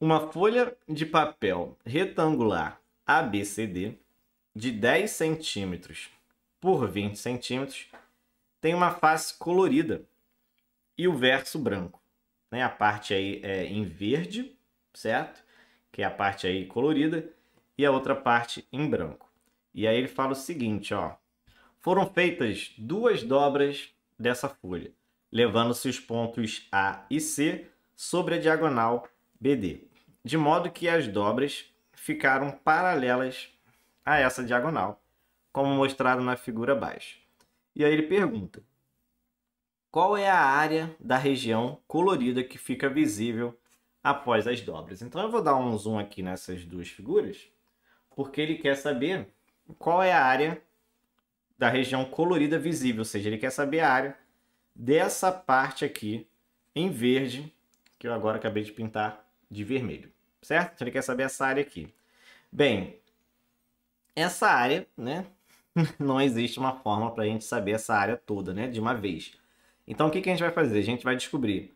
Uma folha de papel retangular ABCD de 10 centímetros por 20 centímetros tem uma face colorida e o verso branco. Né? A parte aí é em verde, certo? Que é a parte aí colorida e a outra parte em branco. E aí ele fala o seguinte, ó. Foram feitas duas dobras dessa folha, levando-se os pontos A e C sobre a diagonal BD de modo que as dobras ficaram paralelas a essa diagonal, como mostrado na figura abaixo. E aí ele pergunta: qual é a área da região colorida que fica visível após as dobras? Então eu vou dar um zoom aqui nessas duas figuras, porque ele quer saber qual é a área da região colorida visível, ou seja, ele quer saber a área dessa parte aqui em verde, que eu agora acabei de pintar de vermelho certo? Então ele quer saber essa área aqui. Bem, essa área, né? Não existe uma forma para a gente saber essa área toda, né? De uma vez. Então o que, que a gente vai fazer? A gente vai descobrir.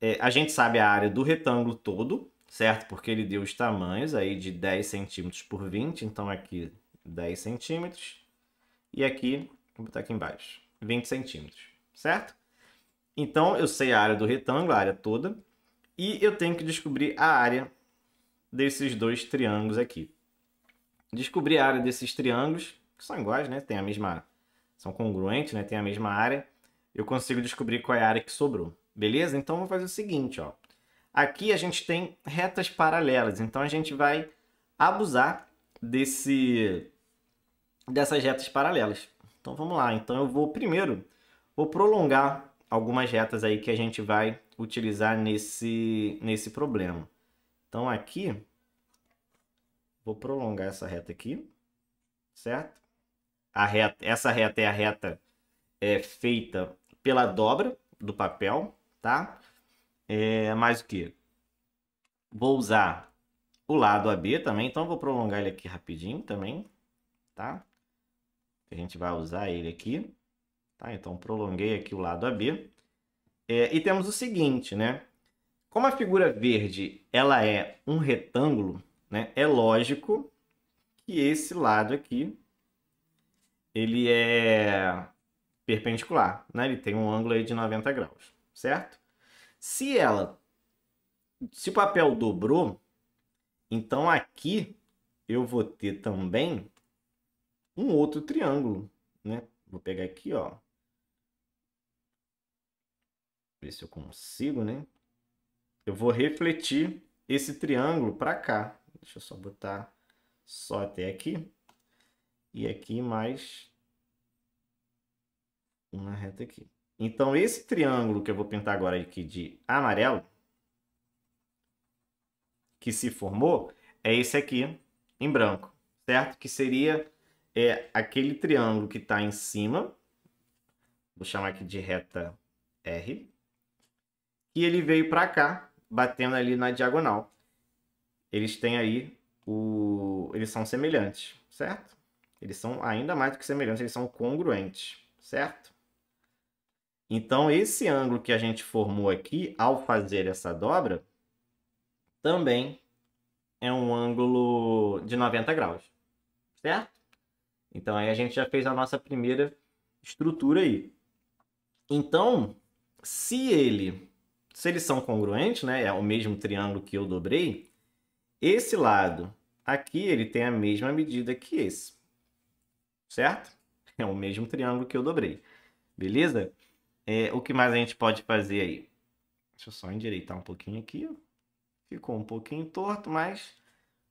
É, a gente sabe a área do retângulo todo, certo? Porque ele deu os tamanhos aí de 10 centímetros por 20. Então aqui 10 centímetros. E aqui, vou botar aqui embaixo, 20 centímetros, certo? Então eu sei a área do retângulo, a área toda. E eu tenho que descobrir a área desses dois triângulos aqui. Descobri a área desses triângulos, que são iguais, né? Tem a mesma, são congruentes, né? Tem a mesma área. Eu consigo descobrir qual é a área que sobrou. Beleza? Então vou fazer o seguinte, ó. Aqui a gente tem retas paralelas, então a gente vai abusar desse dessas retas paralelas. Então vamos lá. Então eu vou primeiro vou prolongar algumas retas aí que a gente vai utilizar nesse nesse problema. Então aqui, vou prolongar essa reta aqui, certo? A reta, essa reta é a reta é, feita pela dobra do papel, tá? É, mais o que? Vou usar o lado AB também, então vou prolongar ele aqui rapidinho também, tá? A gente vai usar ele aqui, tá? Então prolonguei aqui o lado AB. É, e temos o seguinte, né? Como a figura verde ela é um retângulo, né, é lógico que esse lado aqui ele é perpendicular, né? Ele tem um ângulo aí de 90 graus, certo? Se ela se o papel dobrou, então aqui eu vou ter também um outro triângulo, né? Vou pegar aqui, ó. Ver se eu consigo, né? eu vou refletir esse triângulo para cá. Deixa eu só botar só até aqui. E aqui mais uma reta aqui. Então, esse triângulo que eu vou pintar agora aqui de amarelo, que se formou, é esse aqui em branco, certo? Que seria é, aquele triângulo que está em cima, vou chamar aqui de reta R, e ele veio para cá batendo ali na diagonal. Eles têm aí o. Eles são semelhantes, certo? Eles são ainda mais do que semelhantes, eles são congruentes, certo? Então, esse ângulo que a gente formou aqui, ao fazer essa dobra, também é um ângulo de 90 graus, certo? Então, aí a gente já fez a nossa primeira estrutura aí. Então, se ele se eles são congruentes, né, é o mesmo triângulo que eu dobrei, esse lado aqui ele tem a mesma medida que esse, certo? É o mesmo triângulo que eu dobrei, beleza? É, o que mais a gente pode fazer aí? Deixa eu só endireitar um pouquinho aqui, ficou um pouquinho torto, mas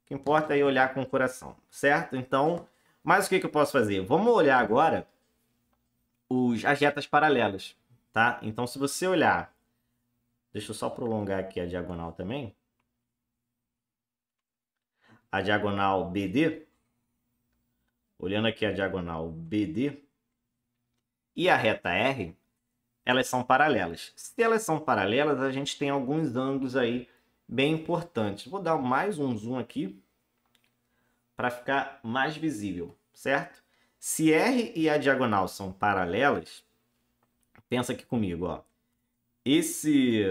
o que importa é olhar com o coração, certo? Então, mas o que, que eu posso fazer? Vamos olhar agora os, as retas paralelas, tá? Então, se você olhar Deixa eu só prolongar aqui a diagonal também. A diagonal BD. Olhando aqui a diagonal BD e a reta R, elas são paralelas. Se elas são paralelas, a gente tem alguns ângulos aí bem importantes. Vou dar mais um zoom aqui para ficar mais visível, certo? Se R e a diagonal são paralelas, pensa aqui comigo, ó esse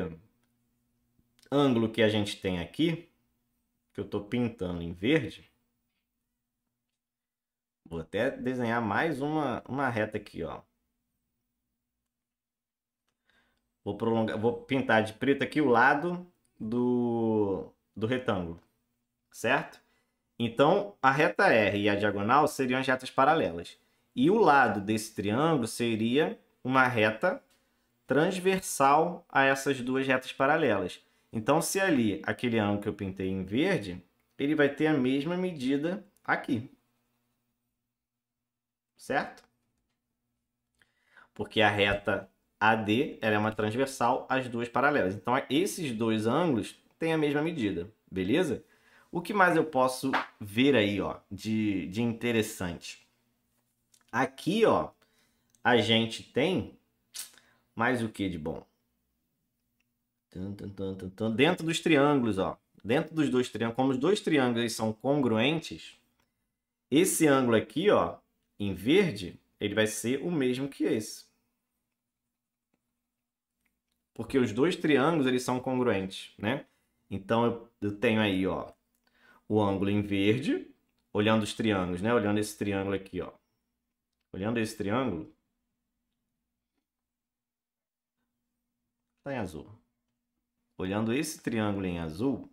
ângulo que a gente tem aqui, que eu estou pintando em verde, vou até desenhar mais uma, uma reta aqui, ó. Vou prolongar, vou pintar de preto aqui o lado do, do retângulo, certo? Então, a reta R e a diagonal seriam as retas paralelas. E o lado desse triângulo seria uma reta transversal a essas duas retas paralelas. Então, se ali aquele ângulo que eu pintei em verde, ele vai ter a mesma medida aqui. Certo? Porque a reta AD ela é uma transversal às duas paralelas. Então, esses dois ângulos têm a mesma medida, beleza? O que mais eu posso ver aí ó, de, de interessante? Aqui ó, a gente tem mais o que de bom? Dentro dos triângulos, ó. Dentro dos dois triângulos, como os dois triângulos são congruentes, esse ângulo aqui, ó, em verde, ele vai ser o mesmo que esse. Porque os dois triângulos, eles são congruentes, né? Então, eu, eu tenho aí, ó, o ângulo em verde, olhando os triângulos, né? Olhando esse triângulo aqui, ó. Olhando esse triângulo, está em azul. Olhando esse triângulo em azul,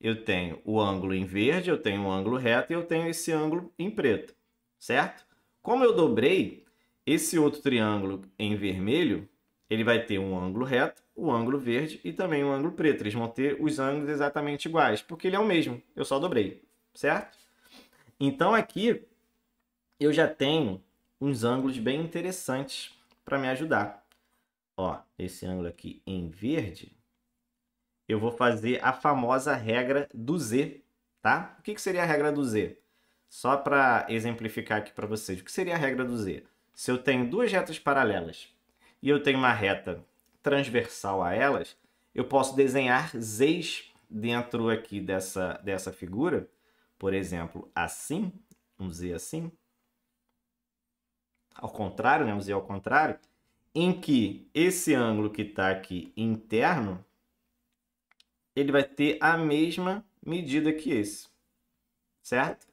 eu tenho o ângulo em verde, eu tenho o ângulo reto e eu tenho esse ângulo em preto, certo? Como eu dobrei esse outro triângulo em vermelho, ele vai ter um ângulo reto, o um ângulo verde e também um ângulo preto. Eles vão ter os ângulos exatamente iguais, porque ele é o mesmo, eu só dobrei, certo? Então aqui eu já tenho uns ângulos bem interessantes para me ajudar. Ó, esse ângulo aqui em verde, eu vou fazer a famosa regra do Z, tá? O que, que seria a regra do Z? Só para exemplificar aqui para vocês, o que seria a regra do Z? Se eu tenho duas retas paralelas e eu tenho uma reta transversal a elas, eu posso desenhar Zs dentro aqui dessa, dessa figura, por exemplo, assim, um Z assim, ao contrário, né? um Z ao contrário, em que esse ângulo que está aqui interno, ele vai ter a mesma medida que esse, certo?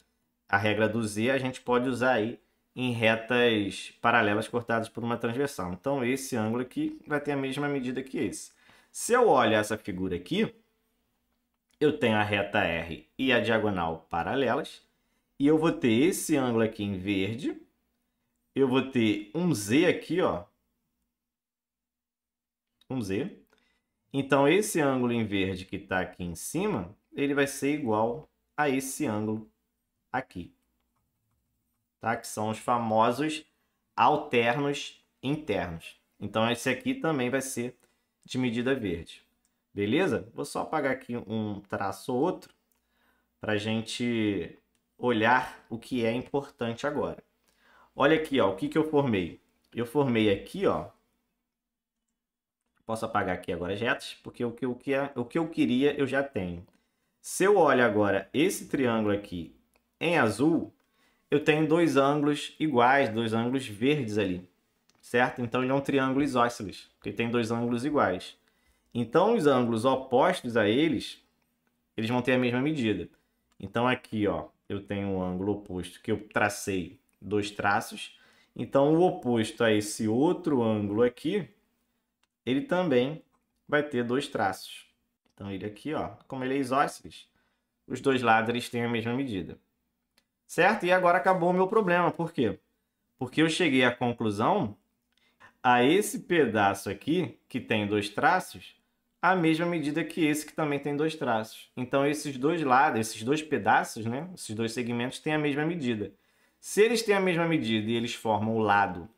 A regra do Z a gente pode usar aí em retas paralelas cortadas por uma transversal. Então, esse ângulo aqui vai ter a mesma medida que esse. Se eu olho essa figura aqui, eu tenho a reta R e a diagonal paralelas, e eu vou ter esse ângulo aqui em verde, eu vou ter um Z aqui, ó. Um Z. Então, esse ângulo em verde que está aqui em cima, ele vai ser igual a esse ângulo aqui. Tá? Que são os famosos alternos internos. Então, esse aqui também vai ser de medida verde. Beleza? Vou só apagar aqui um traço ou outro para a gente olhar o que é importante agora. Olha aqui, ó, o que, que eu formei. Eu formei aqui, ó. Posso apagar aqui agora as retas, porque o que, o, que, o que eu queria eu já tenho. Se eu olho agora esse triângulo aqui em azul, eu tenho dois ângulos iguais, dois ângulos verdes ali, certo? Então ele é um triângulo isósceles, porque tem dois ângulos iguais. Então os ângulos opostos a eles, eles vão ter a mesma medida. Então aqui, ó, eu tenho um ângulo oposto que eu tracei dois traços. Então, o oposto a esse outro ângulo aqui, ele também vai ter dois traços. Então, ele aqui, ó, como ele é isósceles, os dois lados eles têm a mesma medida. Certo? E agora acabou o meu problema. Por quê? Porque eu cheguei à conclusão a esse pedaço aqui, que tem dois traços, a mesma medida que esse que também tem dois traços. Então, esses dois lados, esses dois pedaços, né? Esses dois segmentos têm a mesma medida. Se eles têm a mesma medida e eles formam o lado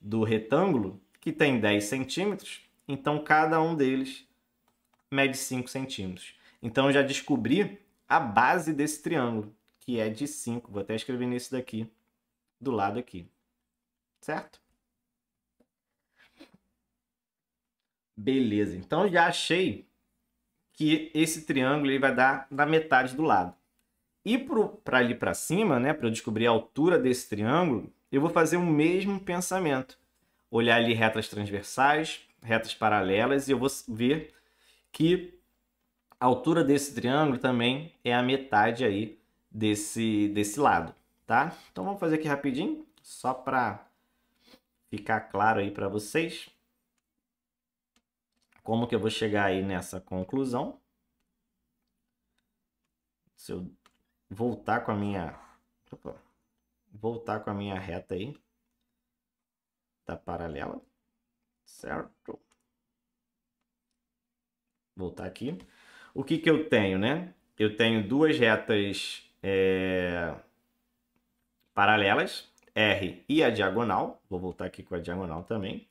do retângulo, que tem 10 centímetros, então cada um deles mede 5 centímetros. Então já descobri a base desse triângulo, que é de 5. Vou até escrever nesse daqui, do lado aqui. Certo? Beleza. Então já achei que esse triângulo ele vai dar na metade do lado. E para ali para cima, né, para eu descobrir a altura desse triângulo, eu vou fazer o mesmo pensamento. Olhar ali retas transversais, retas paralelas, e eu vou ver que a altura desse triângulo também é a metade aí desse, desse lado, tá? Então vamos fazer aqui rapidinho, só para ficar claro aí para vocês como que eu vou chegar aí nessa conclusão. Se eu voltar com a minha. Opa, voltar com a minha reta aí. Da paralela. Certo? Voltar aqui. O que que eu tenho, né? Eu tenho duas retas é, paralelas, R e a diagonal. Vou voltar aqui com a diagonal também.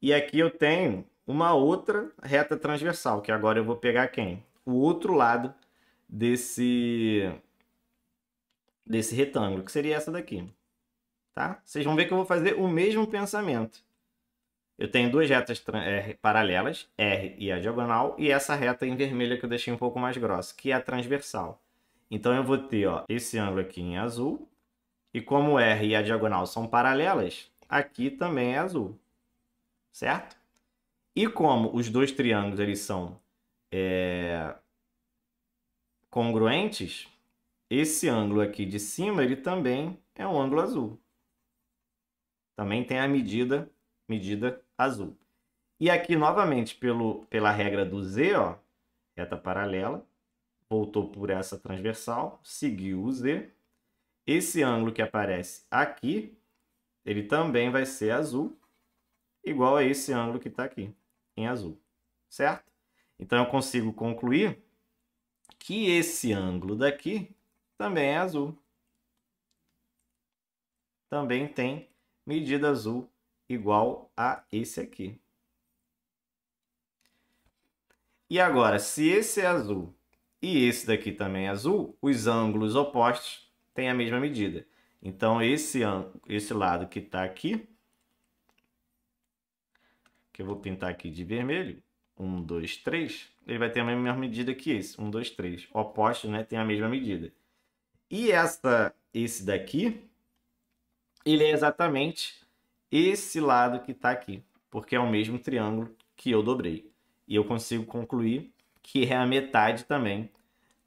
E aqui eu tenho uma outra reta transversal, que agora eu vou pegar quem? O outro lado desse, desse retângulo, que seria essa daqui. Tá? Vocês vão ver que eu vou fazer o mesmo pensamento. Eu tenho duas retas é, paralelas, R e a diagonal, e essa reta em vermelha que eu deixei um pouco mais grossa, que é a transversal. Então eu vou ter ó, esse ângulo aqui em azul, e como R e a diagonal são paralelas, aqui também é azul, certo? E como os dois triângulos eles são é, congruentes, esse ângulo aqui de cima, ele também é um ângulo azul. Também tem a medida, medida azul. E aqui, novamente, pelo, pela regra do Z, ó, reta paralela, voltou por essa transversal, seguiu o Z. Esse ângulo que aparece aqui, ele também vai ser azul, igual a esse ângulo que está aqui, em azul, certo? Então, eu consigo concluir que esse ângulo daqui também é azul. Também tem medida azul igual a esse aqui. E agora, se esse é azul e esse daqui também é azul, os ângulos opostos têm a mesma medida. Então, esse, esse lado que está aqui, que eu vou pintar aqui de vermelho, 1, 2, 3, ele vai ter a mesma medida que esse. 1, 2, 3. O Oposto, né? Tem a mesma medida. E essa, esse daqui, ele é exatamente esse lado que está aqui. Porque é o mesmo triângulo que eu dobrei. E eu consigo concluir que é a metade também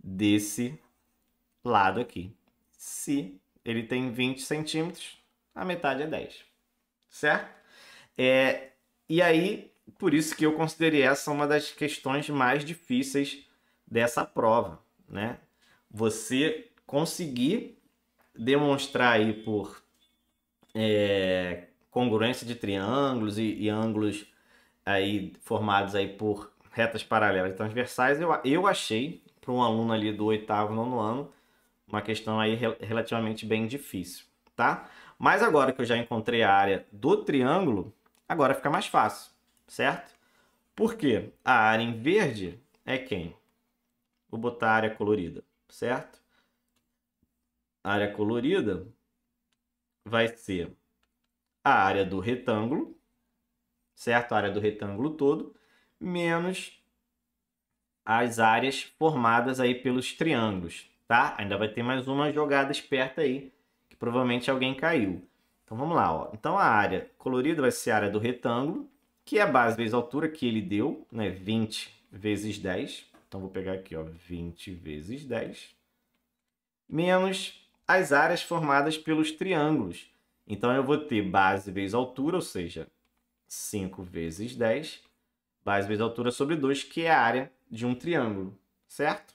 desse lado aqui. Se ele tem 20 centímetros, a metade é 10. Certo? É, e aí, por isso que eu considerei essa uma das questões mais difíceis dessa prova, né? Você conseguir demonstrar aí por é, congruência de triângulos e, e, ângulos aí formados aí por retas paralelas e transversais, eu, eu achei para um aluno ali do oitavo, nono ano, uma questão aí relativamente bem difícil, tá? Mas agora que eu já encontrei a área do triângulo, agora fica mais fácil certo? Porque a área em verde é quem? Vou botar a área colorida, certo? A área colorida vai ser a área do retângulo, certo? A área do retângulo todo, menos as áreas formadas aí pelos triângulos, tá? Ainda vai ter mais uma jogada esperta aí, que provavelmente alguém caiu. Então vamos lá, ó. Então a área colorida vai ser a área do retângulo, que é a base vezes a altura que ele deu, né? 20 vezes 10. Então vou pegar aqui, ó, 20 vezes 10 menos as áreas formadas pelos triângulos. Então eu vou ter base vezes altura, ou seja, 5 vezes 10, base vezes altura sobre 2, que é a área de um triângulo, certo?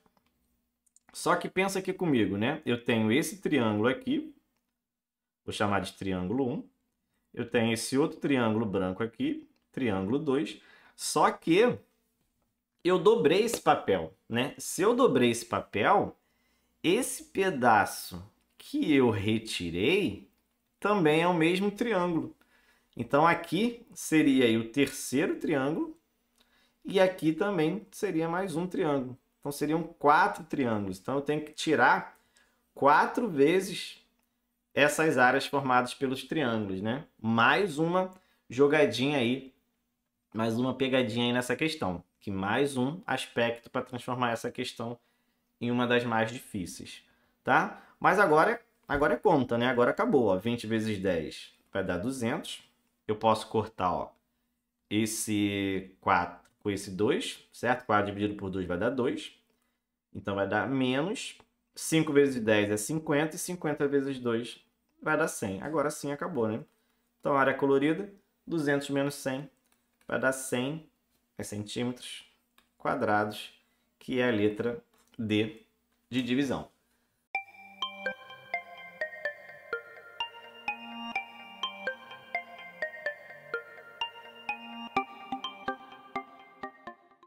Só que pensa aqui comigo, né? Eu tenho esse triângulo aqui, vou chamar de triângulo 1. Eu tenho esse outro triângulo branco aqui, triângulo 2. Só que eu dobrei esse papel, né? Se eu dobrei esse papel, esse pedaço que eu retirei também é o mesmo triângulo. Então aqui seria o terceiro triângulo e aqui também seria mais um triângulo. Então seriam quatro triângulos. Então eu tenho que tirar quatro vezes essas áreas formadas pelos triângulos, né? Mais uma jogadinha aí mais uma pegadinha aí nessa questão, que mais um aspecto para transformar essa questão em uma das mais difíceis, tá? Mas agora, agora é conta, né? Agora acabou, ó. 20 vezes 10 vai dar 200. Eu posso cortar, ó, esse 4 com esse 2, certo? 4 dividido por 2 vai dar 2. Então vai dar menos 5 vezes 10 é 50 e 50 vezes 2 vai dar 100. Agora sim acabou, né? Então a área colorida, 200 menos 100 vai dar 100 é centímetros quadrados, que é a letra D de divisão.